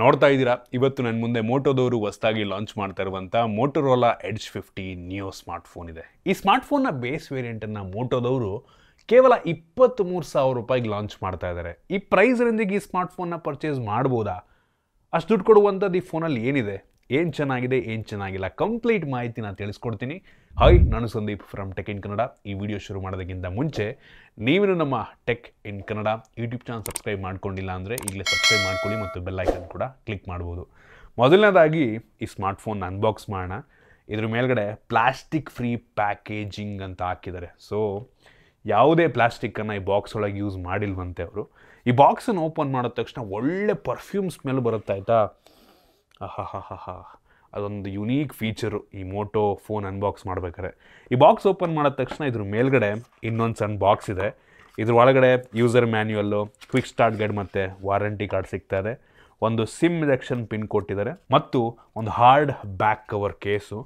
ನೋಡ್ತಾ ಇದ್ದೀರಾ ಇವತ್ತು ನನ್ನ ಮುಂದೆ ಮೋಟೋದವರು ಹೊಸದಾಗಿ ಲಾಂಚ್ ಮಾಡ್ತಾ ಇರುವಂಥ Motorola edge fifty new phone ಇದೆ ಈ ಸ್ಮಾರ್ಟ್ ಸ್ಮಾರ್ಟ್ಫೋನ್ನ ಬೇಸ್ ವೇರಿಯಂಟನ್ನು ಮೋಟೋದವರು ಕೇವಲ ಇಪ್ಪತ್ತ್ಮೂರು ಸಾವಿರ ರೂಪಾಯಿಗೆ ಲಾಂಚ್ ಮಾಡ್ತಾ ಇದ್ದಾರೆ ಈ ಪ್ರೈಸ್ರೊಂದಿಗೆ ಈ ಸ್ಮಾರ್ಟ್ ಫೋನ್ನ ಪರ್ಚೇಸ್ ಮಾಡ್ಬೋದಾ ಅಷ್ಟು ದುಡ್ಡು ಕೊಡುವಂಥದ್ದು ಈ ಫೋನಲ್ಲಿ ಏನಿದೆ ಏನು ಚೆನ್ನಾಗಿದೆ ಏನು ಚೆನ್ನಾಗಿಲ್ಲ ಕಂಪ್ಲೀಟ್ ಮಾಹಿತಿ ನಾನು ತಿಳಿಸ್ಕೊಡ್ತೀನಿ ಹಾಯ್ ನಾನು Sandeep from tech in Kannada ಈ ವಿಡಿಯೋ ಶುರು ಮಾಡೋದಕ್ಕಿಂತ ಮುಂಚೆ ನೀವೇನು ನಮ್ಮ tech in Kannada YouTube channel subscribe ಮಾಡ್ಕೊಂಡಿಲ್ಲ ಅಂದರೆ ಈಗಲೇ ಸಬ್ಸ್ಕ್ರೈಬ್ ಮಾಡ್ಕೊಳ್ಳಿ ಮತ್ತು ಬೆಲ್ಲೈಕನ್ ಕೂಡ ಕ್ಲಿಕ್ ಮಾಡ್ಬೋದು ಮೊದಲನೇದಾಗಿ ಈ ಸ್ಮಾರ್ಟ್ಫೋನ್ ಅನ್ಬಾಕ್ಸ್ ಮಾಡೋಣ ಇದ್ರ ಮೇಲ್ಗಡೆ ಪ್ಲಾಸ್ಟಿಕ್ ಫ್ರೀ ಪ್ಯಾಕೇಜಿಂಗ್ ಅಂತ ಹಾಕಿದ್ದಾರೆ ಸೊ ಯಾವುದೇ ಪ್ಲಾಸ್ಟಿಕ್ಕನ್ನು ಈ ಬಾಕ್ಸ್ ಒಳಗೆ ಯೂಸ್ ಮಾಡಿಲ್ವಂತೆ ಅವರು ಈ ಬಾಕ್ಸನ್ನು ಓಪನ್ ಮಾಡಿದ ತಕ್ಷಣ ಒಳ್ಳೆ ಪರ್ಫ್ಯೂಮ್ ಸ್ಮೆಲ್ ಬರುತ್ತಾಯ್ತಾ ಆಯಿತಾ ಹಾ ಹಾ ಹಾ ಹಾ ಅದೊಂದು ಯುನೀಕ್ ಫೀಚರು ಈ ಮೋಟೋ ಫೋನ್ ಅನ್ಬಾಕ್ಸ್ ಮಾಡ್ಬೇಕಾದ್ರೆ ಈ ಬಾಕ್ಸ್ ಓಪನ್ ಮಾಡಿದ ತಕ್ಷಣ ಇದ್ರ ಮೇಲ್ಗಡೆ ಇನ್ನೊಂದು ಸಣ್ಣ ಬಾಕ್ಸ್ ಇದೆ ಇದ್ರ ಒಳಗಡೆ user manual quick start guide ಮತ್ತು ವಾರಂಟಿ ಕಾರ್ಡ್ ಸಿಗ್ತಾ ಇದೆ ಒಂದು ಸಿಮ್ ಇಂಜೆಕ್ಷನ್ ಪಿನ್ ಕೊಟ್ಟಿದ್ದಾರೆ ಮತ್ತು ಒಂದು ಹಾರ್ಡ್ ಬ್ಯಾಕ್ ಕವರ್ ಕೇಸು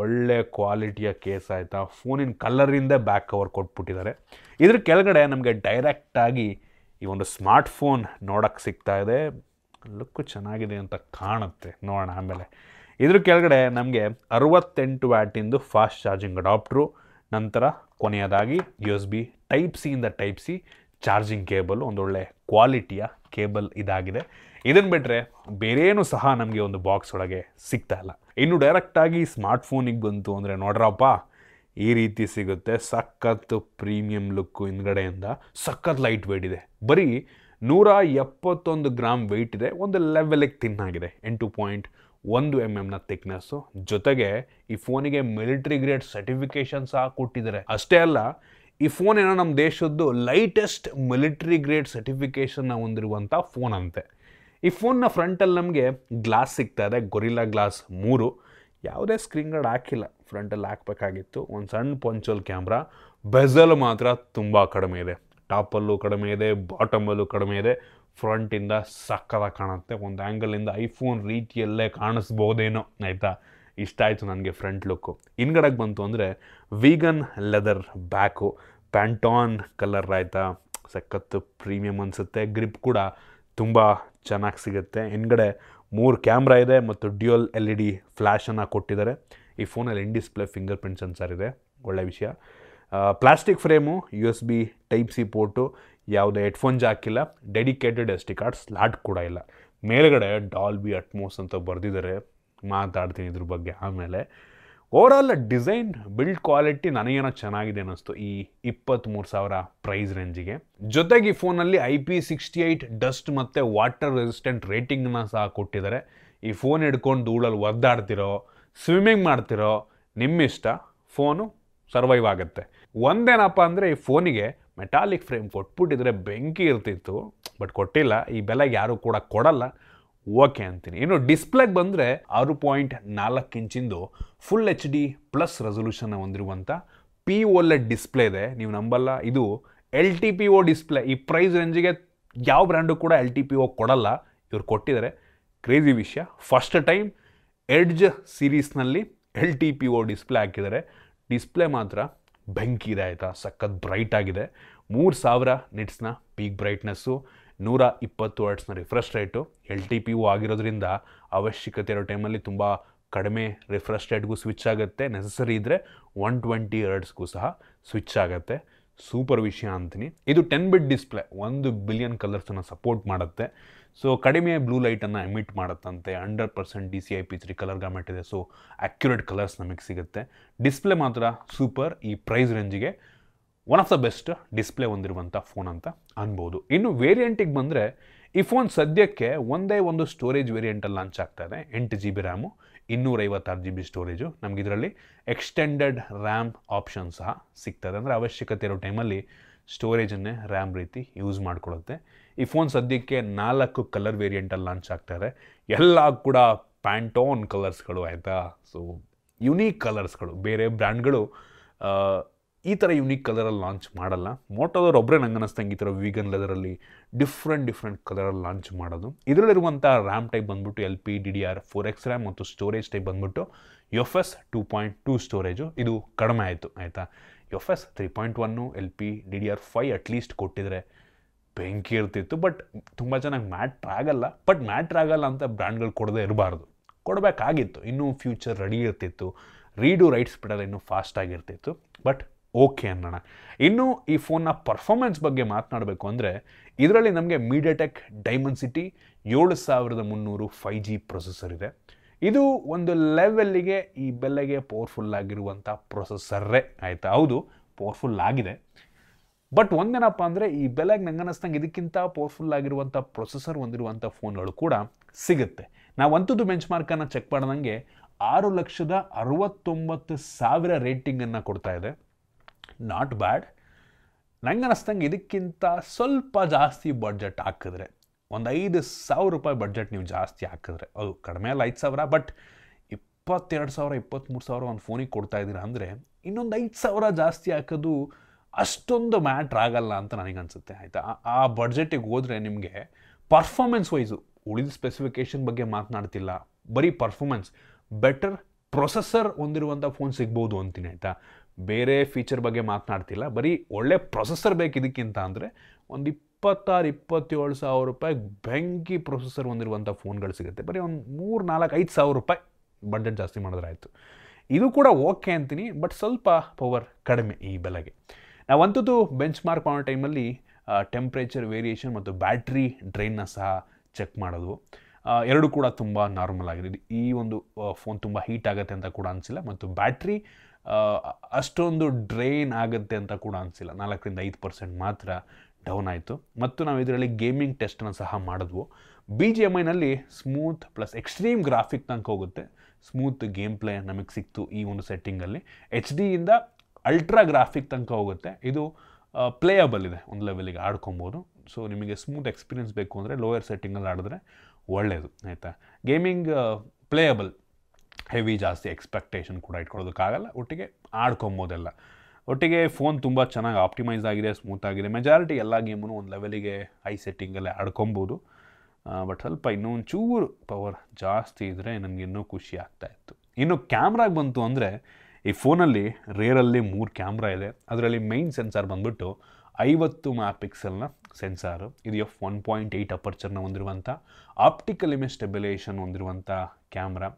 ಒಳ್ಳೆ ಕ್ವಾಲಿಟಿಯ ಕೇಸ್ ಆಯಿತಾ ಫೋನಿನ ಕಲರಿಂದ ಬ್ಯಾಕ್ ಕವರ್ ಕೊಟ್ಬಿಟ್ಟಿದ್ದಾರೆ ಇದ್ರ ಕೆಳಗಡೆ ನಮಗೆ ಡೈರೆಕ್ಟಾಗಿ ಈ ಒಂದು ಸ್ಮಾರ್ಟ್ ಫೋನ್ ನೋಡೋಕ್ಕೆ ಸಿಗ್ತಾ ಇದೆ ಲುಕ್ಕು ಚೆನ್ನಾಗಿದೆ ಅಂತ ಕಾಣುತ್ತೆ ನೋಡೋಣ ಆಮೇಲೆ ಇದ್ರ ಕೆಳಗಡೆ ನಮಗೆ ಅರವತ್ತೆಂಟು ವ್ಯಾಟಿಂದು ಫಾಸ್ಟ್ ಚಾರ್ಜಿಂಗ್ ಅಡಾಪ್ಟ್ರು ನಂತರ ಕೊನೆಯದಾಗಿ ಯು ಎಸ್ ಬಿ ಟೈಪ್ ಸಿಯಿಂದ ಟೈಪ್ ಸಿ ಚಾರ್ಜಿಂಗ್ ಕೇಬಲ್ ಒಂದೊಳ್ಳೆ ಕ್ವಾಲಿಟಿಯ ಕೇಬಲ್ ಇದಾಗಿದೆ ಇದನ್ನು ಬಿಟ್ಟರೆ ಬೇರೇನೂ ಸಹ ನಮಗೆ ಒಂದು ಬಾಕ್ಸ್ ಒಳಗೆ ಸಿಗ್ತಾ ಇಲ್ಲ ಇನ್ನು ಡೈರೆಕ್ಟಾಗಿ ಸ್ಮಾರ್ಟ್ಫೋನಿಗೆ ಬಂತು ಅಂದರೆ ನೋಡ್ರಪ್ಪ ಈ ರೀತಿ ಸಿಗುತ್ತೆ ಸಖತ್ತು ಪ್ರೀಮಿಯಂ ಲುಕ್ಕು ಹಿಂದ್ಗಡೆಯಿಂದ ಸಖತ್ ಲೈಟ್ ವೇಟ್ ಇದೆ ಬರೀ ನೂರ ಎಪ್ಪತ್ತೊಂದು ಗ್ರಾಮ್ ವೆಯ್ಟ್ ಇದೆ ಒಂದು ಲೆವೆಲಿಗೆ ತಿನ್ನಾಗಿದೆ ಎಂಟು ಪಾಯಿಂಟ್ ಒಂದು ಎಮ್ ಎಮ್ನ ಥಿಕ್ನೆಸ್ ಜೊತೆಗೆ ಈ ಫೋನಿಗೆ ಮಿಲಿಟರಿ ಗ್ರೇಡ್ ಸರ್ಟಿಫಿಕೇಶನ್ ಸಹ ಕೊಟ್ಟಿದ್ದಾರೆ ಅಷ್ಟೇ ಅಲ್ಲ ಈ ಫೋನ್ ಏನೋ ನಮ್ಮ ದೇಶದ್ದು ಲೈಟೆಸ್ಟ್ ಮಿಲಿಟರಿ ಗ್ರೇಡ್ ಸರ್ಟಿಫಿಕೇಷನ್ನ ಹೊಂದಿರುವಂಥ ಫೋನ್ ಅಂತೆ ಈ ಫೋನ್ನ ಫ್ರಂಟಲ್ಲಿ ನಮಗೆ ಗ್ಲಾಸ್ ಸಿಗ್ತಾ ಇದೆ ಗೊರಿಲ್ಲಾ ಗ್ಲಾಸ್ ಮೂರು ಯಾವುದೇ ಸ್ಕ್ರೀನ್ ಗಾರ್ಡ್ ಹಾಕಿಲ್ಲ ಫ್ರಂಟಲ್ಲಿ ಹಾಕಬೇಕಾಗಿತ್ತು ಒಂದು ಸಣ್ಣ ಪಂಚೋಲ್ ಕ್ಯಾಮ್ರಾ ಬೆಝಲ್ ಮಾತ್ರ ತುಂಬ ಕಡಿಮೆ ಇದೆ ಟಾಪಲ್ಲೂ ಕಡಿಮೆ ಇದೆ ಬಾಟಮಲ್ಲೂ ಕಡಿಮೆ ಇದೆ ಫ್ರಂಟಿಂದ ಸಕ್ಕತ್ತಾಗಿ ಕಾಣುತ್ತೆ ಒಂದು ಆ್ಯಂಗಲಿಂದ ಐಫೋನ್ ರೀತಿಯಲ್ಲೇ ಕಾಣಿಸ್ಬೋದೇನೋ ಆಯಿತಾ ಇಷ್ಟ ಆಯಿತು ನನಗೆ ಫ್ರಂಟ್ ಲುಕ್ಕು ಹಿಂಗಡೆಗೆ ಬಂತು ಅಂದರೆ vegan leather back Pantone colour ಆಯಿತಾ ಸಖತ್ತು ಪ್ರೀಮಿಯಮ್ ಅನಿಸುತ್ತೆ ಗ್ರಿಪ್ ಕೂಡ ತುಂಬ ಚೆನ್ನಾಗಿ ಸಿಗುತ್ತೆ ಹಿಂದ್ಗಡೆ ಮೂರು ಕ್ಯಾಮ್ರಾ ಇದೆ ಮತ್ತು ಡ್ಯೂಯಲ್ ಎಲ್ ಇ ಡಿ ಫ್ಲ್ಯಾಶನ್ನು ಕೊಟ್ಟಿದ್ದಾರೆ ಈ ಫೋನಲ್ಲಿ in display fingerprint sensor ಇದೆ ಒಳ್ಳೆಯ ವಿಷಯ plastic frame U S B type C port ಯಾವುದೇ ಹೆಡ್ಫೋನ್ ಜಾಕ್ ಇಲ್ಲ dedicated S D card slot ಕೂಡ ಇಲ್ಲ ಮೇಲ್ಗಡೆ ಬಿ ಅಟ್ಮೋಸ್ ಅಂತ ಬರೆದಿದ್ದಾರೆ ಮಾತಾಡ್ತೀನಿ ಇದ್ರ ಬಗ್ಗೆ ಆಮೇಲೆ ಓವರಾಲ್ ಡಿಸೈನ್ ಬಿಲ್ಡ್ ಕ್ವಾಲಿಟಿ ನನಗೇನೋ ಚೆನ್ನಾಗಿದೆ ಅನ್ನಿಸ್ತು ಈ ಇಪ್ಪತ್ತ್ಮೂರು ಸಾವಿರ ಪ್ರೈಸ್ ರೇಂಜಿಗೆ ಜೊತೆಗೆ ಈ ಫೋನಲ್ಲಿ I P sixty eight dust ಮತ್ತು ವಾಟರ್ ರೆಸಿಸ್ಟೆಂಟ್ ರೇಟಿಂಗ್ನ ಸಹ ಕೊಟ್ಟಿದ್ದಾರೆ ಈ ಫೋನ್ ಹಿಡ್ಕೊಂಡು ಧೂಳಲ್ಲಿ ಒದ್ದಾಡ್ತಿರೋ ಸ್ವಿಮ್ಮಿಂಗ್ ಮಾಡ್ತಿರೋ ನಿಮ್ಮಿಷ್ಟ ಫೋನು ಸರ್ವೈವ್ ಆಗುತ್ತೆ ಒಂದೇನಪ್ಪ ಅಂದರೆ ಈ ಫೋನಿಗೆ ಮೆಟಾಲಿಕ್ ಫ್ರೇಮ್ ಕೊಟ್ಬಿಟ್ಟಿದ್ರೆ ಬೆಂಕಿ ಇರ್ತಿತ್ತು ಬಟ್ ಕೊಟ್ಟಿಲ್ಲ ಈ ಬೆಲೆಗೆ ಯಾರೂ ಕೂಡ ಕೊಡಲ್ಲ ಓಕೆ ಅಂತೀನಿ ಇನ್ನು ಡಿಸ್ಪ್ಲೇಗೆ ಬಂದರೆ ಆರು ಪಾಯಿಂಟ್ ನಾಲ್ಕು ಇಂಚಿಂದು full H D plus resolution ಹೊಂದಿರುವಂಥ ಪಿ ಒಲೆಡ್ ಡಿಸ್ಪ್ಲೇ ಇದೆ ನೀವು ನಂಬಲ್ಲ ಇದು L T P O display ಈ ಪ್ರೈಸ್ ರೇಂಜಿಗೆ ಯಾವ ಬ್ರ್ಯಾಂಡು ಕೂಡ ಎಲ್ ಟಿ ಪಿ ಓ ಕೊಡಲ್ಲ ಇವ್ರು ಕೊಟ್ಟಿದ್ದಾರೆ ಕ್ರೇಜಿ ವಿಷಯ ಫಸ್ಟ್ ಟೈಮ್ ಎಡ್ಜ್ ಸೀರೀಸ್ನಲ್ಲಿ L T P O display ಹಾಕಿದ್ದಾರೆ ಡಿಸ್ಪ್ಲೇ ಮಾತ್ರ ಇದೆ ಆಯಿತಾ ಸಖತ್ ಬ್ರೈಟ್ ಆಗಿದೆ ಮೂರು ಸಾವಿರ ನಿಟ್ಸ್ನ ಪೀಕ್ ಬ್ರೈಟ್ನೆಸ್ಸು ನೂರ ಇಪ್ಪತ್ತು ವರ್ಡ್ಸ್ನ refresh rate L T P ಯು ಆಗಿರೋದ್ರಿಂದ ಅವಶ್ಯಕತೆ ಇರೋ ಟೈಮಲ್ಲಿ ತುಂಬ ಕಡಿಮೆ ರಿಫ್ರೆಶ್ ರೇಟ್ಗೂ ಸ್ವಿಚ್ ಆಗುತ್ತೆ ನೆಸಸರಿ ಇದ್ದರೆ ಒನ್ ಟ್ವೆಂಟಿ ಎರಡ್ಸ್ಗೂ ಸಹ ಸ್ವಿಚ್ ಆಗುತ್ತೆ ಸೂಪರ್ ವಿಷಯ ಅಂತೀನಿ ಇದು ಟೆನ್ ಬಿಟ್ ಡಿಸ್ಪ್ಲೇ ಒಂದು ಬಿಲಿಯನ್ ಕಲರ್ಸನ್ನು ಸಪೋರ್ಟ್ ಮಾಡುತ್ತೆ ಸೊ ಕಡಿಮೆ ಬ್ಲೂ ಲೈಟನ್ನು ಎಮಿಟ್ ಮಾಡುತ್ತಂತೆ hundred percent D C I P three colour gamut ಇದೆ ಸೊ ಅಕ್ಯುರೇಟ್ ಕಲರ್ಸ್ ನಮಗೆ ಸಿಗುತ್ತೆ ಡಿಸ್ಪ್ಲೇ ಮಾತ್ರ ಸೂಪರ್ ಈ ಪ್ರೈಸ್ ರೇಂಜಿಗೆ one of the best display ಹೊಂದಿರುವಂಥ ಫೋನ್ ಅಂತ ಅನ್ಬೋದು ಇನ್ನು ವೇರಿಯಂಟಿಗೆ ಬಂದರೆ ಈ ಫೋನ್ ಸದ್ಯಕ್ಕೆ ಒಂದೇ ಒಂದು ಸ್ಟೋರೇಜ್ ವೇರಿಯಂಟಲ್ಲಿ ಲಾಂಚ್ ಆಗ್ತಾ ಇದೆ ಎಂಟು ಜಿ ಬಿ ರ್ಯಾಮು ಇನ್ನೂರೈವತ್ತಾರು ಜಿ ಬಿ ಸ್ಟೋರೇಜು ನಮಗೆ ಇದರಲ್ಲಿ ಎಕ್ಸ್ಟೆಂಡೆಡ್ ರ್ಯಾಮ್ ಆಪ್ಷನ್ ಸಹ ಸಿಗ್ತದೆ ಅಂದರೆ ಅವಶ್ಯಕತೆ ಇರೋ ಟೈಮಲ್ಲಿ ಸ್ಟೋರೇಜನ್ನೇ ರ್ಯಾಮ್ ರೀತಿ ಯೂಸ್ ಮಾಡಿಕೊಳ್ಳುತ್ತೆ ಈ ಫೋನ್ ಸದ್ಯಕ್ಕೆ ನಾಲ್ಕು ಕಲರ್ ವೇರಿಯೆಂಟಲ್ಲಿ ಲಾಂಚ್ ಆಗ್ತಾರೆ ಎಲ್ಲ ಕೂಡ ಪ್ಯಾಂಟೋನ್ ಕಲರ್ಸ್ಗಳು ಆಯಿತಾ ಸೊ ಯುನೀಕ್ ಕಲರ್ಸ್ಗಳು ಬೇರೆ ಬ್ರ್ಯಾಂಡ್ಗಳು ಈ ಥರ ಯುನೀಕ್ ಕಲರಲ್ಲಿ ಲಾಂಚ್ ಮಾಡಲ್ಲ ಮೋಟೋದವ್ರು ಒಬ್ಬರೇ ನಂಗೆ ಅನ್ನಿಸ್ತಂಗೆ ಈ ಥರ ವೀಗನ್ ಲೆದರಲ್ಲಿ ಡಿಫ್ರೆಂಟ್ ಡಿಫ್ರೆಂಟ್ ಕಲರಲ್ಲಿ ಲಾಂಚ್ ಮಾಡೋದು ಇದರಲ್ಲಿರುವಂಥ ರ್ಯಾಮ್ ಟೈಪ್ ಬಂದ್ಬಿಟ್ಟು L P D D R four X RAM ಮತ್ತು ಸ್ಟೋರೇಜ್ ಟೈಪ್ ಬಂದ್ಬಿಟ್ಟು F S two point two storage ಇದು ಕಡಿಮೆ ಆಯಿತು ಆಯಿತಾ ಎಫ್ ಎಸ್ ತ್ರೀ ಪಾಯಿಂಟ್ ಒನ್ನು L P D D R five at least ಕೊಟ್ಟಿದ್ರೆ ಬೆಂಕಿ ಇರ್ತಿತ್ತು ಬಟ್ ತುಂಬ ಚೆನ್ನಾಗಿ ಮ್ಯಾಟ್ರ್ ಆಗಲ್ಲ ಬಟ್ ಮ್ಯಾಟ್ರ್ ಆಗಲ್ಲ ಅಂತ ಬ್ರ್ಯಾಂಡ್ಗಳು ಕೊಡದೇ ಇರಬಾರ್ದು ಕೊಡಬೇಕಾಗಿತ್ತು ಇನ್ನೂ ಫ್ಯೂಚರ್ ರೆಡಿ ಇರ್ತಿತ್ತು ರೀಡು ರೈಟ್ ಬಿಡಲ್ಲ ಇನ್ನೂ ಫಾಸ್ಟಾಗಿರ್ತಿತ್ತು ಬಟ್ ಓಕೆ ಅನ್ನೋಣ ಇನ್ನೂ ಈ ಫೋನ್ನ ಪರ್ಫಾರ್ಮೆನ್ಸ್ ಬಗ್ಗೆ ಮಾತನಾಡಬೇಕು ಅಂದರೆ ಇದರಲ್ಲಿ ನಮಗೆ ಮೀಡಿಯಾಟೆಕ್ ಡೈಮಂಡ್ ಸಿಟಿ ಏಳು ಸಾವಿರದ ಮುನ್ನೂರು ಫೈ ಜಿ ಪ್ರೊಸೆಸರ್ ಇದೆ ಇದು ಒಂದು ಲೆವೆಲ್ಲಿಗೆ ಈ ಬೆಲೆಗೆ ಪವರ್ಫುಲ್ ಆಗಿರುವಂಥ ಪ್ರೊಸೆಸರ್ರೇ ಆಯಿತಾ ಹೌದು ಪವರ್ಫುಲ್ ಆಗಿದೆ ಬಟ್ ಒಂದೇನಪ್ಪ ಅಂದರೆ ಈ ಬೆಲೆಗೆ ನಂಗೆ ಅನ್ನಿಸ್ದಂಗೆ ಇದಕ್ಕಿಂತ ಪವರ್ಫುಲ್ ಆಗಿರುವಂಥ ಪ್ರೊಸೆಸರ್ ಹೊಂದಿರುವಂಥ ಫೋನ್ಗಳು ಕೂಡ ಸಿಗುತ್ತೆ ಅಂಥದ್ದು ಬೆಂಚ್ ಮಾರ್ಕನ್ನು ಚೆಕ್ ಮಾಡ್ದಂಗೆ ಆರು ಲಕ್ಷದ ಅರವತ್ತೊಂಬತ್ತು ಸಾವಿರ ರೇಟಿಂಗನ್ನು ಕೊಡ್ತಾ ಇದೆ ನಾಟ್ ಬ್ಯಾಡ್ ನಂಗೆ ಅನ್ನಿಸ್ದಂಗೆ ಇದಕ್ಕಿಂತ ಸ್ವಲ್ಪ ಜಾಸ್ತಿ ಬಡ್ಜೆಟ್ ಹಾಕಿದ್ರೆ ಒಂದು ಐದು ಸಾವಿರ ರೂಪಾಯಿ ಬಡ್ಜೆಟ್ ನೀವು ಜಾಸ್ತಿ ಹಾಕಿದ್ರೆ ಅದು ಕಡಿಮೆ ಅಲ್ಲ ಐದು ಸಾವಿರ ಬಟ್ ಇಪ್ಪತ್ತೆರಡು ಸಾವಿರ ಇಪ್ಪತ್ತ್ಮೂರು ಸಾವಿರ ಒಂದು ಫೋನಿಗೆ ಕೊಡ್ತಾ ಇದ್ದೀರಾ ಅಂದರೆ ಇನ್ನೊಂದು ಐದು ಸಾವಿರ ಜಾಸ್ತಿ ಹಾಕೋದು ಅಷ್ಟೊಂದು ಮ್ಯಾಟ್ರ್ ಆಗಲ್ಲ ಅಂತ ನನಗೆ ಅನಿಸುತ್ತೆ ಆಯಿತಾ ಆ ಬಡ್ಜೆಟಿಗೆ ಹೋದರೆ ನಿಮಗೆ ಪರ್ಫಾಮೆನ್ಸ್ ವೈಸು ಉಳಿದ ಸ್ಪೆಸಿಫಿಕೇಷನ್ ಬಗ್ಗೆ ಮಾತನಾಡ್ತಿಲ್ಲ ಬರೀ ಪರ್ಫಾಮೆನ್ಸ್ ಬೆಟರ್ ಪ್ರೊಸೆಸರ್ ಹೊಂದಿರುವಂಥ ಫೋನ್ ಸಿಗ್ಬೋದು ಅಂತೀನಿ ಆಯಿತಾ ಬೇರೆ ಫೀಚರ್ ಬಗ್ಗೆ ಮಾತನಾಡ್ತಿಲ್ಲ ಬರೀ ಒಳ್ಳೆ ಪ್ರೊಸೆಸರ್ ಬೇಕು ಇದಕ್ಕಿಂತ ಅಂದರೆ ಒಂದು ಇಪ್ಪತ್ತಾರು ಇಪ್ಪತ್ತೇಳು ಸಾವಿರ ರೂಪಾಯಿ ಬೆಂಕಿ ಪ್ರೊಸೆಸರ್ ಹೊಂದಿರುವಂಥ ಫೋನ್ಗಳು ಸಿಗುತ್ತೆ ಬರೀ ಒಂದು ಮೂರು ನಾಲ್ಕು ಐದು ಸಾವಿರ ರೂಪಾಯಿ ಬಡ್ಜೆಟ್ ಜಾಸ್ತಿ ಮಾಡಿದ್ರೆ ಆಯಿತು ಇದು ಕೂಡ ಓಕೆ ಅಂತೀನಿ ಬಟ್ ಸ್ವಲ್ಪ ಪವರ್ ಕಡಿಮೆ ಈ ಬೆಲೆಗೆ ನಾವಂತದ್ದು ಬೆಂಚ್ ಮಾರ್ಕ್ ಮಾಡೋ ಟೈಮಲ್ಲಿ ಟೆಂಪ್ರೇಚರ್ ವೇರಿಯೇಷನ್ ಮತ್ತು ಬ್ಯಾಟ್ರಿ ಡ್ರೈನ್ನ ಸಹ ಚೆಕ್ ಮಾಡೋದು ಎರಡು ಕೂಡ ತುಂಬ ನಾರ್ಮಲ್ ಆಗಿದೆ ಈ ಒಂದು ಫೋನ್ ತುಂಬ ಹೀಟ್ ಆಗುತ್ತೆ ಅಂತ ಕೂಡ ಅನಿಸಿಲ್ಲ ಮತ್ತು ಬ್ಯಾಟ್ರಿ ಅಷ್ಟೊಂದು ಡ್ರೈನ್ ಆಗುತ್ತೆ ಅಂತ ಕೂಡ ಅನಿಸಿಲ್ಲ ನಾಲ್ಕರಿಂದ ಐದು ಪರ್ಸೆಂಟ್ ಮಾತ್ರ ಡೌನ್ ಆಯಿತು ಮತ್ತು ನಾವು ಇದರಲ್ಲಿ ಗೇಮಿಂಗ್ ಟೆಸ್ಟನ್ನು ಸಹ ಮಾಡಿದ್ವು ಬಿ ಜಿ ಎಮ್ ಐನಲ್ಲಿ ಸ್ಮೂತ್ ಪ್ಲಸ್ ಎಕ್ಸ್ಟ್ರೀಮ್ ಗ್ರಾಫಿಕ್ ತನಕ ಹೋಗುತ್ತೆ ಸ್ಮೂತ್ ಗೇಮ್ ಪ್ಲೇ ನಮಗೆ ಸಿಕ್ತು ಈ ಒಂದು ಸೆಟ್ಟಿಂಗಲ್ಲಿ ಎಚ್ ಡಿಯಿಂದ ಅಲ್ಟ್ರಾ ಗ್ರಾಫಿಕ್ ತನಕ ಹೋಗುತ್ತೆ ಇದು ಪ್ಲೇಯಬಲ್ ಇದೆ ಒಂದು ಲೆವೆಲಿಗೆ ಆಡ್ಕೊಬೋದು ಸೊ ನಿಮಗೆ ಸ್ಮೂತ್ ಎಕ್ಸ್ಪೀರಿಯನ್ಸ್ ಬೇಕು ಅಂದರೆ ಲೋಯರ್ ಸೆಟ್ಟಿಂಗಲ್ಲಿ ಆಡಿದ್ರೆ ಒಳ್ಳೆಯದು ಆಯಿತಾ ಗೇಮಿಂಗ್ ಪ್ಲೇಯಬಲ್ ಹೆವಿ ಜಾಸ್ತಿ ಎಕ್ಸ್ಪೆಕ್ಟೇಷನ್ ಕೂಡ ಇಟ್ಕೊಳ್ಳೋದಕ್ಕಾಗಲ್ಲ ಒಟ್ಟಿಗೆ ಆಡ್ಕೊಬೋದೆಲ್ಲ ಒಟ್ಟಿಗೆ ಫೋನ್ ತುಂಬ ಚೆನ್ನಾಗಿ ಆಪ್ಟಿಮೈಸ್ ಆಗಿದೆ ಸ್ಮೂತ್ ಆಗಿದೆ ಮೆಜಾರಿಟಿ ಎಲ್ಲ ಗೇಮನ್ನು ಒಂದು ಲೆವೆಲಿಗೆ ಹೈ ಸೆಟ್ಟಿಂಗಲ್ಲೇ ಆಡ್ಕೊಬೋದು ಬಟ್ ಸ್ವಲ್ಪ ಇನ್ನೂ ಒಂಚೂರು ಪವರ್ ಜಾಸ್ತಿ ಇದ್ದರೆ ನನಗೆ ಇನ್ನೂ ಖುಷಿ ಆಗ್ತಾಯಿತ್ತು ಇನ್ನು ಕ್ಯಾಮ್ರಾಗೆ ಬಂತು ಅಂದರೆ ಈ ಫೋನಲ್ಲಿ ರೇರಲ್ಲಿ ಮೂರು ಕ್ಯಾಮ್ರಾ ಇದೆ ಅದರಲ್ಲಿ ಮೈನ್ ಸೆನ್ಸಾರ್ ಬಂದುಬಿಟ್ಟು ಐವತ್ತು ಪಿಕ್ಸೆಲ್ನ ಸೆನ್ಸಾರು ಇದು ಎಫ್ ಒನ್ ಪಾಯಿಂಟ್ ಏಯ್ಟ್ ಅಪರ್ಚರ್ನ ಹೊಂದಿರುವಂಥ ಆಪ್ಟಿಕಲ್ ಇಮೇಜ್ ಸ್ಟೆಬಿಲೇಷನ್ ಹೊಂದಿರುವಂಥ camera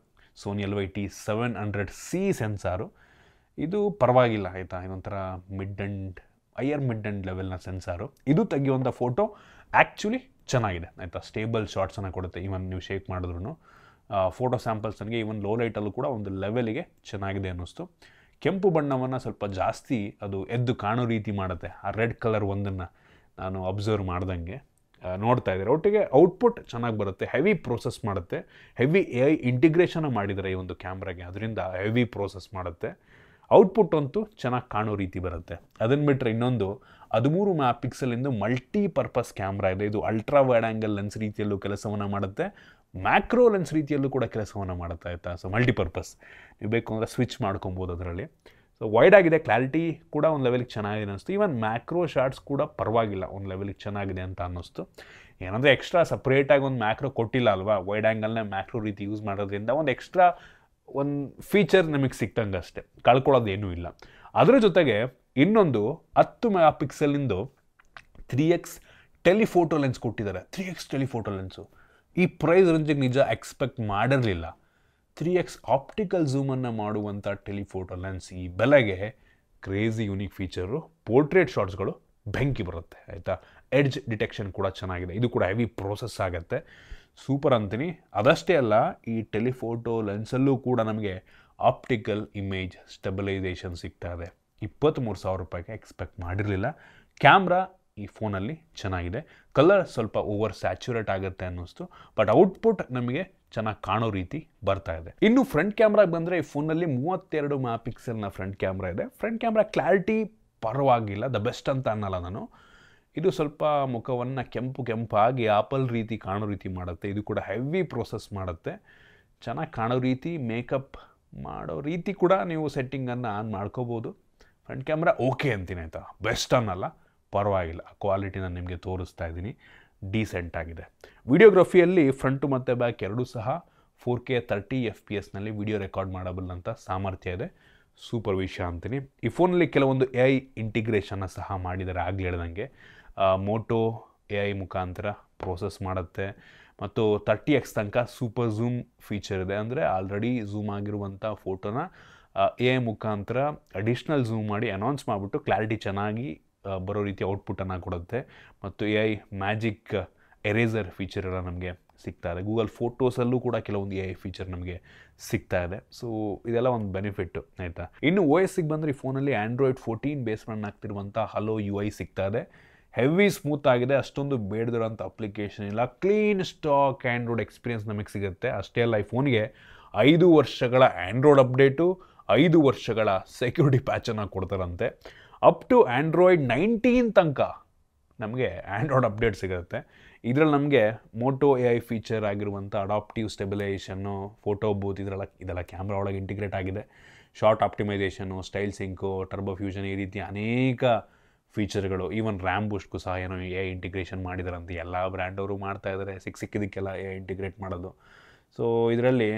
Sony L Y T seven hundred C sensor ಇದು ಪರವಾಗಿಲ್ಲ ಆಯಿತಾ ಇದೊಂಥರ mid and higher mid and ಲೆವೆಲ್ನ ಸೆನ್ಸಾರು ಇದು ತೆಗೆಯುವಂಥ ಫೋಟೋ ಆ್ಯಕ್ಚುಲಿ ಚೆನ್ನಾಗಿದೆ ಆಯಿತಾ ಸ್ಟೇಬಲ್ ಶಾರ್ಟ್ಸನ್ನು ಕೊಡುತ್ತೆ ಇವನ್ ನೀವು ಶೇಕ್ ಮಾಡಿದ್ರು ಫೋಟೋ ಸ್ಯಾಂಪಲ್ಸ್ ನನಗೆ ಈವನ್ ಲೋ ಲೈಟಲ್ಲೂ ಕೂಡ ಒಂದು ಲೆವೆಲಿಗೆ ಚೆನ್ನಾಗಿದೆ ಅನ್ನಿಸ್ತು ಕೆಂಪು ಬಣ್ಣವನ್ನು ಸ್ವಲ್ಪ ಜಾಸ್ತಿ ಅದು ಎದ್ದು ಕಾಣೋ ರೀತಿ ಮಾಡುತ್ತೆ ಆ ರೆಡ್ ಕಲರ್ ಒಂದನ್ನು ನಾನು ಅಬ್ಸರ್ವ್ ಮಾಡ್ದಂಗೆ ನೋಡ್ತಾ ಇದ್ದಾರೆ ಒಟ್ಟಿಗೆ ಔಟ್ಪುಟ್ ಚೆನ್ನಾಗಿ ಬರುತ್ತೆ ಹೆವಿ ಪ್ರೋಸೆಸ್ ಮಾಡುತ್ತೆ ಹೆವಿ ಎ ಐ ಇಂಟಿಗ್ರೇಷನ್ ಮಾಡಿದರೆ ಈ ಒಂದು ಕ್ಯಾಮ್ರಾಗೆ ಅದರಿಂದ ಹೆವಿ ಪ್ರೋಸೆಸ್ ಮಾಡುತ್ತೆ ಔಟ್ಪುಟ್ ಅಂತೂ ಚೆನ್ನಾಗಿ ಕಾಣೋ ರೀತಿ ಬರುತ್ತೆ ಅದನ್ನು ಬಿಟ್ಟರೆ ಇನ್ನೊಂದು ಹದಿಮೂರು ಪಿಕ್ಸಲಿಂದ ಮಲ್ಟಿ ಪರ್ಪಸ್ ಕ್ಯಾಮ್ರಾ ಇದೆ ಇದು ಅಲ್ಟ್ರಾ ವೈಡ್ ಆ್ಯಂಗಲ್ ಲೆನ್ಸ್ ರೀತಿಯಲ್ಲೂ ಕೆಲಸವನ್ನು ಮಾಡುತ್ತೆ ಮ್ಯಾಕ್ರೋ ಲೆನ್ಸ್ ರೀತಿಯಲ್ಲೂ ಕೂಡ ಕೆಲಸವನ್ನು ಮಾಡುತ್ತಾ ಇತ್ತಾ ಸೊ ಮಲ್ಟಿಪರ್ಪಸ್ ನೀವು ಬೇಕು ಅಂದರೆ ಸ್ವಿಚ್ ಮಾಡ್ಕೊಬೋದು ಅದರಲ್ಲಿ ಸೊ ವೈಡ್ ಆಗಿದೆ ಕ್ಲಾರಿಟಿ ಕೂಡ ಒಂದು ಲೆವೆಲಿಗೆ ಚೆನ್ನಾಗಿದೆ ಅನ್ನಿಸ್ತು ಈವನ್ ಮ್ಯಾಕ್ರೋ ಶಾರ್ಟ್ಸ್ ಕೂಡ ಪರವಾಗಿಲ್ಲ ಒಂದು ಲೆವೆಲಿಗೆ ಚೆನ್ನಾಗಿದೆ ಅಂತ ಅನ್ನಿಸ್ತು ಏನಂದರೆ ಎಕ್ಸ್ಟ್ರಾ ಸಪ್ರೇಟಾಗಿ ಒಂದು ಮ್ಯಾಕ್ರೋ ಕೊಟ್ಟಿಲ್ಲ ಅಲ್ವಾ ವೈಡ್ ಆ್ಯಂಗಲ್ನೇ ಮ್ಯಾಕ್ರೋ ರೀತಿ ಯೂಸ್ ಮಾಡೋದ್ರಿಂದ ಒಂದು ಎಕ್ಸ್ಟ್ರಾ ಒಂದು ಫೀಚರ್ ನಿಮಗೆ ಸಿಕ್ತಂಗೆ ಅಷ್ಟೆ ಕಳ್ಕೊಳ್ಳೋದೇನೂ ಇಲ್ಲ ಅದರ ಜೊತೆಗೆ ಇನ್ನೊಂದು ಹತ್ತು ಮೆಗಾ ಪಿಕ್ಸೆಲಿಂದು ತ್ರೀ ಎಕ್ಸ್ ಟೆಲಿಫೋಟೋ ಲೆನ್ಸ್ ಕೊಟ್ಟಿದ್ದಾರೆ ತ್ರೀ ಎಕ್ಸ್ ಟೆಲಿಫೋಟೋ ಲೆನ್ಸು ಈ ಪ್ರೈಸ್ ರೇಂಜಿಗೆ ನಿಜ ಎಕ್ಸ್ಪೆಕ್ಟ್ ಮಾಡಿರಲಿಲ್ಲ ತ್ರೀ ಎಕ್ಸ್ ಆಪ್ಟಿಕಲ್ ಝೂಮನ್ನು ಮಾಡುವಂಥ ಟೆಲಿಫೋಟೋ ಲೆನ್ಸ್ ಈ ಬೆಲೆಗೆ ಕ್ರೇಜಿ ಯುನೀಕ್ ಫೀಚರು ಪೋರ್ಟ್ರೇಟ್ ಶಾಟ್ಸ್ಗಳು ಬೆಂಕಿ ಬರುತ್ತೆ ಆಯಿತಾ ಎಡ್ಜ್ ಡಿಟೆಕ್ಷನ್ ಕೂಡ ಚೆನ್ನಾಗಿದೆ ಇದು ಕೂಡ ಹೆವಿ ಪ್ರೋಸೆಸ್ ಆಗುತ್ತೆ ಸೂಪರ್ ಅಂತೀನಿ ಅದಷ್ಟೇ ಅಲ್ಲ ಈ ಟೆಲಿಫೋಟೋ ಲೆನ್ಸಲ್ಲೂ ಕೂಡ ನಮಗೆ ಆಪ್ಟಿಕಲ್ ಇಮೇಜ್ ಸ್ಟೆಬಿಲೈಸೇಷನ್ ಸಿಗ್ತಾ ಇದೆ ಇಪ್ಪತ್ತ್ಮೂರು ಸಾವಿರ ರೂಪಾಯಿಗೆ ಎಕ್ಸ್ಪೆಕ್ಟ್ ಮಾಡಿರಲಿಲ್ಲ ಕ್ಯಾಮ್ರಾ ಈ ಫೋನಲ್ಲಿ ಚೆನ್ನಾಗಿದೆ ಕಲರ್ ಸ್ವಲ್ಪ ಓವರ್ ಸ್ಯಾಚುರೇಟ್ ಆಗುತ್ತೆ ಅನ್ನಿಸ್ತು ಬಟ್ ಔಟ್ಪುಟ್ ನಮಗೆ ಚೆನ್ನಾಗಿ ಕಾಣೋ ರೀತಿ ಬರ್ತಾ ಇದೆ ಇನ್ನು ಫ್ರಂಟ್ ಕ್ಯಾಮ್ರಾಗೆ ಬಂದರೆ ಈ ಫೋನಲ್ಲಿ ಮೂವತ್ತೆರಡು ಮೆಗಾ ಪಿಕ್ಸೆಲ್ನ ಫ್ರಂಟ್ ಕ್ಯಾಮ್ರಾ ಇದೆ ಫ್ರಂಟ್ ಕ್ಯಾಮ್ರಾ ಕ್ಲಾರಿಟಿ ಪರವಾಗಿಲ್ಲ ದ ಬೆಸ್ಟ್ ಅಂತ ಅನ್ನಲ್ಲ ನಾನು ಇದು ಸ್ವಲ್ಪ ಮುಖವನ್ನು ಕೆಂಪು ಕೆಂಪಾಗಿ ಆಪಲ್ ರೀತಿ ಕಾಣೋ ರೀತಿ ಮಾಡುತ್ತೆ ಇದು ಕೂಡ ಹೆವಿ ಪ್ರೋಸೆಸ್ ಮಾಡುತ್ತೆ ಚೆನ್ನಾಗಿ ಕಾಣೋ ರೀತಿ ಮೇಕಪ್ ಮಾಡೋ ರೀತಿ ಕೂಡ ನೀವು ಸೆಟ್ಟಿಂಗನ್ನು ಆನ್ ಮಾಡ್ಕೋಬೋದು ಫ್ರಂಟ್ ಕ್ಯಾಮ್ರಾ ಓಕೆ ಅಂತೀನಿ ಆಯಿತಾ ಬೆಸ್ಟ್ ಅನ್ನಲ್ಲ ಪರವಾಗಿಲ್ಲ ಕ್ವಾಲಿಟಿನ ನಿಮಗೆ ತೋರಿಸ್ತಾ ಇದ್ದೀನಿ ಡೀಸೆಂಟ್ ಆಗಿದೆ ವಿಡಿಯೋಗ್ರಫಿಯಲ್ಲಿ ಫ್ರಂಟು ಮತ್ತು ಬ್ಯಾಕ್ ಎರಡೂ ಸಹ four K thirty F P ಎಸ್ನಲ್ಲಿ ವಿಡಿಯೋ ರೆಕಾರ್ಡ್ ಮಾಡಬಲ್ ಅಂತ ಸಾಮರ್ಥ್ಯ ಇದೆ ಸೂಪರ್ ವಿಷಯ ಅಂತೀನಿ ಈ ಫೋನಲ್ಲಿ ಕೆಲವೊಂದು ಎ ಐ ಇಂಟಿಗ್ರೇಷನ್ನ ಸಹ ಮಾಡಿದ್ದಾರೆ ಆಗಲೇ ಹೇಳ್ದಂಗೆ ಮೋಟೋ ಎ ಐ ಮುಖಾಂತರ ಪ್ರೋಸೆಸ್ ಮಾಡುತ್ತೆ ಮತ್ತು ತರ್ಟಿ ಎಕ್ಸ್ ತನಕ ಸೂಪರ್ ಝೂಮ್ ಫೀಚರ್ ಇದೆ ಅಂದರೆ ಆಲ್ರೆಡಿ ಝೂಮ್ ಆಗಿರುವಂಥ ಫೋಟೋನ ಎ ಐ ಮುಖಾಂತರ ಅಡಿಷ್ನಲ್ ಝೂಮ್ ಮಾಡಿ ಅನೌನ್ಸ್ ಮಾಡಿಬಿಟ್ಟು ಕ್ಲಾರಿಟಿ ಚೆನ್ನಾಗಿ ಬರೋ ರೀತಿ ಔಟ್ಪುಟನ್ನು ಕೊಡುತ್ತೆ ಮತ್ತು A I magic eraser feature ಎಲ್ಲ ನಮಗೆ ಸಿಗ್ತಾ ಇದೆ ಗೂಗಲ್ ಫೋಟೋಸಲ್ಲೂ ಕೂಡ ಕೆಲವೊಂದು ಎ ಐ ಫೀಚರ್ ನಮಗೆ ಸಿಗ್ತಾ ಇದೆ ಸೊ ಇದೆಲ್ಲ ಒಂದು ಬೆನಿಫಿಟ್ಟು ಆಯಿತಾ ಇನ್ನು ಓ ಎಸ್ಸಿಗೆ ಬಂದರೆ ಈ ಫೋನಲ್ಲಿ ಆ್ಯಂಡ್ರಾಯ್ಡ್ ಫೋರ್ಟೀನ್ ಬೇಸ್ಮೆಂಟ್ ಆಗ್ತಿರುವಂಥ ಹಲೋ ಯು ಐ ಸಿಗ್ತಾ ಇದೆ ಹೆವಿ ಸ್ಮೂತ್ ಆಗಿದೆ ಅಷ್ಟೊಂದು ಬೇಡದಿರೋಂಥ ಅಪ್ಲಿಕೇಶನ್ ಇಲ್ಲ ಕ್ಲೀನ್ ಸ್ಟಾಕ್ ಆ್ಯಂಡ್ರಾಯ್ಡ್ ಎಕ್ಸ್ಪೀರಿಯನ್ಸ್ ನಮಗೆ ಸಿಗುತ್ತೆ ಅಷ್ಟೇ ಅಲ್ಲ ಈ ಫೋನ್ಗೆ ಐದು ವರ್ಷಗಳ ಆ್ಯಂಡ್ರಾಯ್ಡ್ ಅಪ್ಡೇಟು ಐದು ವರ್ಷಗಳ ಸೆಕ್ಯೂರಿಟಿ ಪ್ಯಾಚನ್ನು ಕೊಡ್ತಾರಂತೆ ಅಪ್ ಟು ಆ್ಯಂಡ್ರಾಯ್ಡ್ ನೈನ್ಟೀನ್ ತನಕ ನಮಗೆ ಆ್ಯಂಡ್ರಾಯ್ಡ್ ಅಪ್ಡೇಟ್ ಸಿಗುತ್ತೆ ಇದರಲ್ಲಿ ನಮಗೆ ಮೋಟೋ ಎ ಐ ಫೀಚರ್ ಆಗಿರುವಂಥ ಅಡಾಪ್ಟಿವ್ ಸ್ಟೆಬಿಲೈಸೇಷನ್ನು ಫೋಟೋ ಬೂತ್ ಇದರಲ್ಲ ಇದೆಲ್ಲ ಕ್ಯಾಮ್ರಾ ಒಳಗೆ ಇಂಟಿಗ್ರೇಟ್ ಆಗಿದೆ short optimization style sync turbo fusion ಈ ರೀತಿ ಅನೇಕ ಫೀಚರ್ಗಳು ಈವನ್ ರ್ಯಾಮ್ ಬೂಸ್ಟ್ಗೂ ಸಹ ಏನೋ ಎ ಐ ಇಂಟಿಗ್ರೇಷನ್ ಮಾಡಿದಾರಂತೆ ಎಲ್ಲ ಬ್ರ್ಯಾಂಡವರು ಮಾಡ್ತಾ ಇದ್ದಾರೆ ಸಿಕ್ಕ ಸಿಕ್ಕಿದ್ದಕ್ಕೆಲ್ಲ ಎ ಇಂಟಿಗ್ರೇಟ್ ಮಾಡೋದು ಸೊ ಇದರಲ್ಲಿ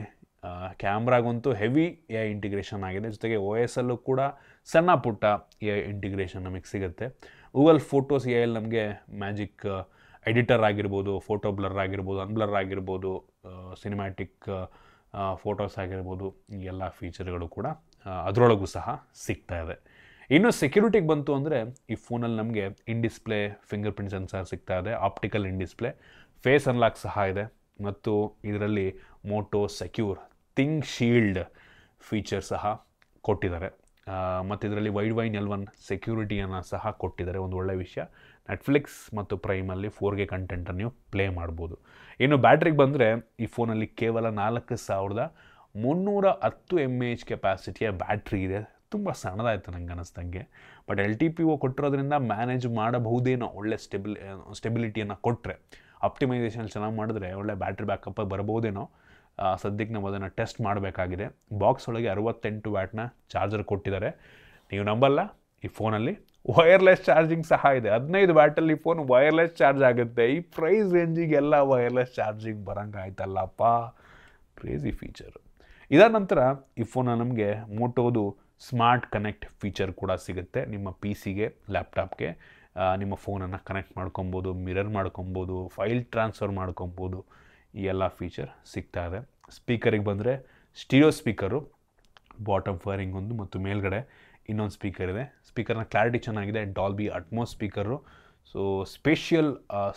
ಕ್ಯಾಮ್ರಾಗಂತೂ ಹೆವಿ ಎ ಇಂಟಿಗ್ರೇಷನ್ ಆಗಿದೆ ಜೊತೆಗೆ ಓ ಎಸ್ ಅಲ್ಲೂ ಕೂಡ ಸಣ್ಣ ಪುಟ್ಟ ಎ ಇಂಟಿಗ್ರೇಷನ್ ನಮಗೆ ಸಿಗುತ್ತೆ ಗೂಗಲ್ ಫೋಟೋಸ್ ಎ ಎಲ್ ನಮಗೆ ಮ್ಯಾಜಿಕ್ ಎಡಿಟರ್ ಆಗಿರ್ಬೋದು ಫೋಟೋ ಬ್ಲರ್ ಆಗಿರ್ಬೋದು ಅನ್ಬ್ಲರ್ ಆಗಿರ್ಬೋದು ಸಿನಿಮ್ಯಾಟಿಕ್ ಫೋಟೋಸ್ ಆಗಿರ್ಬೋದು ಎಲ್ಲ ಫೀಚರ್ಗಳು ಕೂಡ ಅದರೊಳಗೂ ಸಹ ಸಿಗ್ತಾ ಇದೆ ಇನ್ನು ಸೆಕ್ಯೂರಿಟಿಗೆ ಬಂತು ಅಂದರೆ ಈ ಫೋನಲ್ಲಿ ನಮಗೆ in display fingerprint sensor ಸಿಗ್ತಾ ಇದೆ optical in display face unlock ಸಹ ಇದೆ ಮತ್ತು ಇದರಲ್ಲಿ Moto secure thing shield feature ಸಹ ಕೊಟ್ಟಿದ್ದಾರೆ ಮತ್ತು ಇದರಲ್ಲಿ ವೈಡ್ ವೈನ್ ಎಲ್ ಒನ್ ಸೆಕ್ಯೂರಿಟಿಯನ್ನು ಸಹ ಕೊಟ್ಟಿದ್ದಾರೆ ಒಂದು ಒಳ್ಳೆಯ ವಿಷಯ ನೆಟ್ಫ್ಲಿಕ್ಸ್ ಮತ್ತು ಪ್ರೈಮಲ್ಲಿ ಫೋರ್ಗೆ ಕಂಟೆಂಟನ್ನು ನೀವು ಪ್ಲೇ ಮಾಡ್ಬೋದು ಇನ್ನು ಬ್ಯಾಟ್ರಿಗೆ ಬಂದರೆ ಈ ಫೋನಲ್ಲಿ ಕೇವಲ ನಾಲ್ಕು ಸಾವಿರದ ಮುನ್ನೂರ ಹತ್ತು ಎಮ್ ಎ ಎಚ್ ಕೆಪಾಸಿಟಿಯ ಬ್ಯಾಟ್ರಿ ಇದೆ ತುಂಬ ಸಣ್ಣದಾಯಿತು ನಂಗೆ ಅನ್ನಿಸ್ದಂಗೆ but L T P O ಕೊಟ್ಟಿರೋದ್ರಿಂದ ಮ್ಯಾನೇಜ್ ಮಾಡಬಹುದೇನೋ ಒಳ್ಳೆ ಸ್ಟೆಬಿಲ್ ಸ್ಟೆಬಿಲಿಟಿಯನ್ನು ಕೊಟ್ಟರೆ ಆಪ್ಟಿಮೈಸೇಷನ್ ಚೆನ್ನಾಗಿ ಮಾಡಿದ್ರೆ ಒಳ್ಳೆ ಬ್ಯಾಟ್ರಿ ಬ್ಯಾಕಪ್ ಬರಬಹುದೇನೋ ಸದ್ಯಕ್ಕೆ ನಾವು ಅದನ್ನು ಟೆಸ್ಟ್ ಮಾಡಬೇಕಾಗಿದೆ ಬಾಕ್ಸ್ ಒಳಗೆ ಅರವತ್ತೆಂಟು ವ್ಯಾಟ್ನ ಚಾರ್ಜರ್ ಕೊಟ್ಟಿದ್ದಾರೆ ನೀವು ನಂಬಲ್ಲ ಈ ಫೋನಲ್ಲಿ ವೈರ್ಲೆಸ್ ಚಾರ್ಜಿಂಗ್ ಸಹ ಇದೆ ಹದಿನೈದು ವ್ಯಾಟಲ್ಲಿ ಫೋನ್ ವೈರ್ಲೆಸ್ ಚಾರ್ಜ್ ಆಗುತ್ತೆ ಈ ಪ್ರೈಸ್ ರೇಂಜಿಗೆಲ್ಲ ವೈರ್ಲೆಸ್ ಚಾರ್ಜಿಂಗ್ ಬರೋಂಗಾಯ್ತಲ್ಲಪ್ಪ ಕ್ರೇಜಿ ಫೀಚರ್ ಇದಾದ ನಂತರ ಈ ಫೋನ ನಮಗೆ ಮೋಟೋದು ಸ್ಮಾರ್ಟ್ ಕನೆಕ್ಟ್ ಫೀಚರ್ ಕೂಡ ಸಿಗುತ್ತೆ ನಿಮ್ಮ ಪಿ ಸಿಗೆ ಲ್ಯಾಪ್ಟಾಪ್ಗೆ ನಿಮ್ಮ ಫೋನನ್ನು ಕನೆಕ್ಟ್ ಮಾಡ್ಕೊಬೋದು ಮಿರರ್ ಮಾಡ್ಕೊಬೋದು ಫೈಲ್ ಟ್ರಾನ್ಸ್ಫರ್ ಮಾಡ್ಕೊಬೋದು ಈ ಎಲ್ಲ ಫೀಚರ್ ಸಿಗ್ತಾ ಇದೆ ಸ್ಪೀಕರಿಗೆ ಬಂದರೆ ಸ್ಟೀರಿಯೋ ಸ್ಪೀಕರು ಬಾಟಮ್ ಫೈರಿಂಗ್ ಒಂದು ಮತ್ತು ಮೇಲ್ಗಡೆ ಇನ್ನೊಂದು ಸ್ಪೀಕರ್ ಇದೆ ಸ್ಪೀಕರ್ನ ಕ್ಲಾರಿಟಿ ಚೆನ್ನಾಗಿದೆ B Atmos speaker so spatial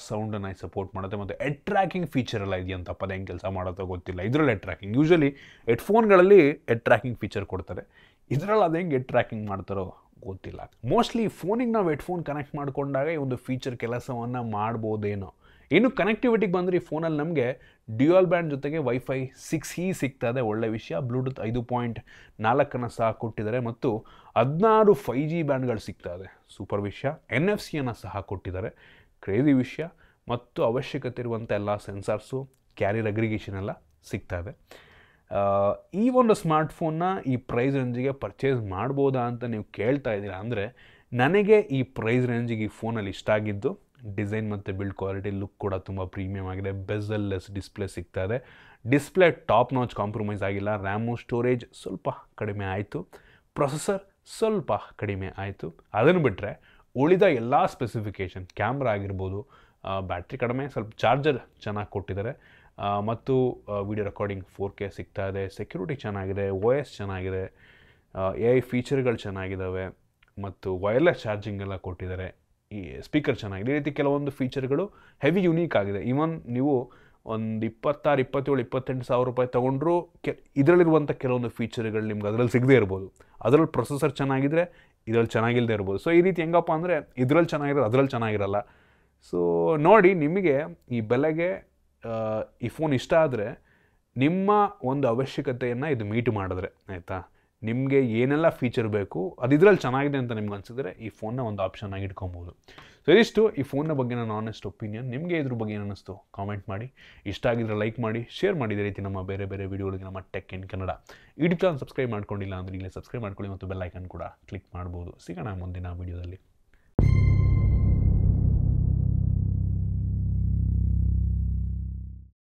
ಸೌಂಡನ್ನು ಸಪೋರ್ಟ್ ಮಾಡುತ್ತೆ ಮತ್ತು ಎಡ್ ಟ್ರ್ಯಾಕಿಂಗ್ ಫೀಚರ್ ಎಲ್ಲ ಇದೆಯಂತಪ್ಪ ಅದು ಹೆಂಗೆ ಕೆಲಸ ಮಾಡೋದೋ ಗೊತ್ತಿಲ್ಲ ಇದರಲ್ಲಿ ಎಡ್ ಟ್ರ್ಯಾಕಿಂಗ್ ಯೂಶಲಿ ಹೆಡ್ಫೋನ್ಗಳಲ್ಲಿ ಎಡ್ ಟ್ರ್ಯಾಕಿಂಗ್ ಫೀಚರ್ ಕೊಡ್ತಾರೆ ಇದರಲ್ಲಿ ಅದು ಹೆಂಗೆ ಎಡ್ ಟ್ರ್ಯಾಕಿಂಗ್ ಮಾಡ್ತಾರೋ ಗೊತ್ತಿಲ್ಲ ಮೋಸ್ಟ್ಲಿ ಫೋನಿಗೆ ನಾವು ಹೆಡ್ಫೋನ್ ಕನೆಕ್ಟ್ ಮಾಡಿಕೊಂಡಾಗ ಈ ಒಂದು ಫೀಚರ್ ಕೆಲಸವನ್ನು ಮಾಡ್ಬೋದೇನೋ ಇನ್ನು ಕನೆಕ್ಟಿವಿಟಿಗೆ ಬಂದರೆ ಈ ಫೋನಲ್ಲಿ ನಮಗೆ ಡ್ಯುಯಲ್ ಬ್ಯಾಂಡ್ ಜೊತೆಗೆ ವೈಫೈ ಸಿಕ್ಸ್ ಸಿಗ್ತಾ ಸಿಗ್ತದೆ ಒಳ್ಳೆ ವಿಷಯ ಬ್ಲೂಟೂತ್ ಐದು ಪಾಯಿಂಟ್ ನಾಲ್ಕನ್ನು ಸಹ ಕೊಟ್ಟಿದ್ದಾರೆ ಮತ್ತು ಹದಿನಾರು ಫೈ ಜಿ ಬ್ಯಾಂಡ್ಗಳು ಸಿಗ್ತದೆ ಸೂಪರ್ ವಿಷಯ ಎನ್ ಎಫ್ ಸಿಯನ್ನು ಸಹ ಕೊಟ್ಟಿದ್ದಾರೆ ಕ್ರೇಜಿ ವಿಷಯ ಮತ್ತು ಅವಶ್ಯಕತೆ ಇರುವಂಥ ಎಲ್ಲ ಸೆನ್ಸಾರ್ಸು ಕ್ಯಾರಿಯರ್ ಅಗ್ರಿಗೇಷನ್ ಎಲ್ಲ ಸಿಗ್ತದೆ ಈ ಒಂದು ಸ್ಮಾರ್ಟ್ಫೋನ್ನ ಈ ಪ್ರೈಸ್ ರೇಂಜಿಗೆ ಪರ್ಚೇಸ್ ಮಾಡ್ಬೋದಾ ಅಂತ ನೀವು ಕೇಳ್ತಾ ಇದ್ದೀರಾ ಅಂದರೆ ನನಗೆ ಈ ಪ್ರೈಸ್ ರೇಂಜಿಗೆ ಈ ಫೋನಲ್ಲಿ ಇಷ್ಟ ಆಗಿದ್ದು ಡಿಸೈನ್ ಮತ್ತು ಬಿಲ್ಡ್ ಕ್ವಾಲಿಟಿ ಲುಕ್ ಕೂಡ ತುಂಬ ಪ್ರೀಮಿಯಂ ಆಗಿದೆ ಬೆಸಲ್ ಲೆಸ್ ಡಿಸ್ಪ್ಲೇ ಸಿಗ್ತಾ ಇದೆ ಡಿಸ್ಪ್ಲೇ ಟಾಪ್ ನಾಚ್ ಕಾಂಪ್ರಮೈಸ್ ಆಗಿಲ್ಲ ರ್ಯಾಮು ಸ್ಟೋರೇಜ್ ಸ್ವಲ್ಪ ಕಡಿಮೆ ಆಯಿತು ಪ್ರೊಸೆಸರ್ ಸ್ವಲ್ಪ ಕಡಿಮೆ ಆಯಿತು ಅದನ್ನು ಬಿಟ್ಟರೆ ಉಳಿದ ಎಲ್ಲ ಸ್ಪೆಸಿಫಿಕೇಷನ್ ಕ್ಯಾಮ್ರಾ ಆಗಿರ್ಬೋದು ಬ್ಯಾಟ್ರಿ ಕಡಿಮೆ ಸ್ವಲ್ಪ ಚಾರ್ಜರ್ ಚೆನ್ನಾಗಿ ಕೊಟ್ಟಿದ್ದಾರೆ ಮತ್ತು ವಿಡಿಯೋ ರೆಕಾರ್ಡಿಂಗ್ ಫೋರ್ ಕೆ ಸಿಗ್ತಾ ಇದೆ ಸೆಕ್ಯೂರಿಟಿ ಚೆನ್ನಾಗಿದೆ ಒ ಎಸ್ ಚೆನ್ನಾಗಿದೆ ಎ ಐ ಫೀಚರ್ಗಳು ಚೆನ್ನಾಗಿದ್ದಾವೆ ಮತ್ತು ವೈರ್ಲೆಸ್ ಚಾರ್ಜಿಂಗ್ ಎಲ್ಲ ಕೊಟ್ಟಿದ್ದಾರೆ ಈ ಸ್ಪೀಕರ್ ಚೆನ್ನಾಗಿದೆ ಈ ರೀತಿ ಕೆಲವೊಂದು ಫೀಚರ್ಗಳು ಹೆವಿ ಯುನೀಕ್ ಆಗಿದೆ ಈವನ್ ನೀವು ಒಂದು ಇಪ್ಪತ್ತಾರು ಇಪ್ಪತ್ತೇಳು ಇಪ್ಪತ್ತೆಂಟು ಸಾವಿರ ರೂಪಾಯಿ ತೊಗೊಂಡ್ರೂ ಕೆ ಇದರಲ್ಲಿರುವಂಥ ಕೆಲವೊಂದು ಫೀಚರ್ಗಳು ನಿಮ್ಗೆ ಅದರಲ್ಲಿ ಸಿಗದೇ ಇರ್ಬೋದು ಅದರಲ್ಲಿ ಪ್ರೊಸೆಸರ್ ಚೆನ್ನಾಗಿದ್ದರೆ ಇದರಲ್ಲಿ ಚೆನ್ನಾಗಿಲ್ಲದೆ ಇರ್ಬೋದು ಸೊ ಈ ರೀತಿ ಹೆಂಗಪ್ಪ ಅಂದರೆ ಇದರಲ್ಲಿ ಚೆನ್ನಾಗಿರೋದು ಅದರಲ್ಲಿ ಚೆನ್ನಾಗಿರಲ್ಲ ಸೊ ನೋಡಿ ನಿಮಗೆ ಈ ಬೆಲೆಗೆ ಈ ಫೋನ್ ಇಷ್ಟ ಆದರೆ ನಿಮ್ಮ ಒಂದು ಅವಶ್ಯಕತೆಯನ್ನು ಇದು ಮೀಟ್ ಮಾಡಿದ್ರೆ ಆಯಿತಾ ನಿಮಗೆ ಏನೆಲ್ಲ ಫೀಚರ್ ಬೇಕು ಅದು ಇದರಲ್ಲಿ ಚೆನ್ನಾಗಿದೆ ಅಂತ ನಿಮ್ಗೆ ಅನಿಸಿದ್ರೆ ಈ ಫೋನ್ನ ಒಂದು ಆಪ್ಷನ್ ಆಗಿ ಇಟ್ಕೊಬೋದು ಸೊ ಇದಿಷ್ಟು ಈ ಫೋನ್ನ ಬಗ್ಗೆ ನನ್ನ ಆನೆಸ್ಟ್ ಒಪಿನಿಯನ್ ನಿಮಗೆ ಇದ್ರ ಬಗ್ಗೆ ಏನು ಕಾಮೆಂಟ್ ಮಾಡಿ ಇಷ್ಟ ಆಗಿದ್ರೆ ಲೈಕ್ ಮಾಡಿ ಶೇರ್ ಇದೇ ರೀತಿ ನಮ್ಮ ಬೇರೆ ಬೇರೆ ವೀಡಿಯೋಗಳಿಗೆ ನಮ್ಮ tech in Kannada YouTube channel subscribe ಮಾಡ್ಕೊಂಡಿಲ್ಲ ಅಂದರೆ ಇಲ್ಲೇ ಸಬ್ಸ್ಕ್ರೈಬ್ ಮಾಡ್ಕೊಳ್ಳಿ ಮತ್ತು ಬೆಲ್ಲೈಕನ್ ಕೂಡ ಕ್ಲಿಕ್ ಮಾಡ್ಬೋದು ಸಿಗೋಣ ಮುಂದಿನ ವೀಡಿಯೋದಲ್ಲಿ